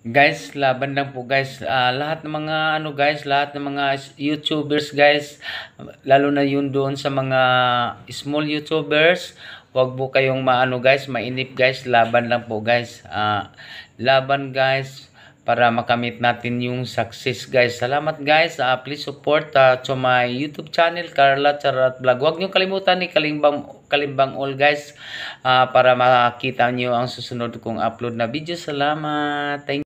Guys, laban lang po guys. Uh, lahat ng mga ano guys, lahat ng mga YouTubers guys, lalo na yun doon sa mga small YouTubers, wag po kayong maano guys, mainip guys, laban lang po guys. Uh, laban guys para makamit natin yung success guys. Salamat guys. Uh, please support uh, to my YouTube channel Carla Charat Vlog. Huwag niyo kalimutan ni Kalimbang Kalimbang All guys uh, para makita niyo ang susunod kong upload na video. Salamat. Thank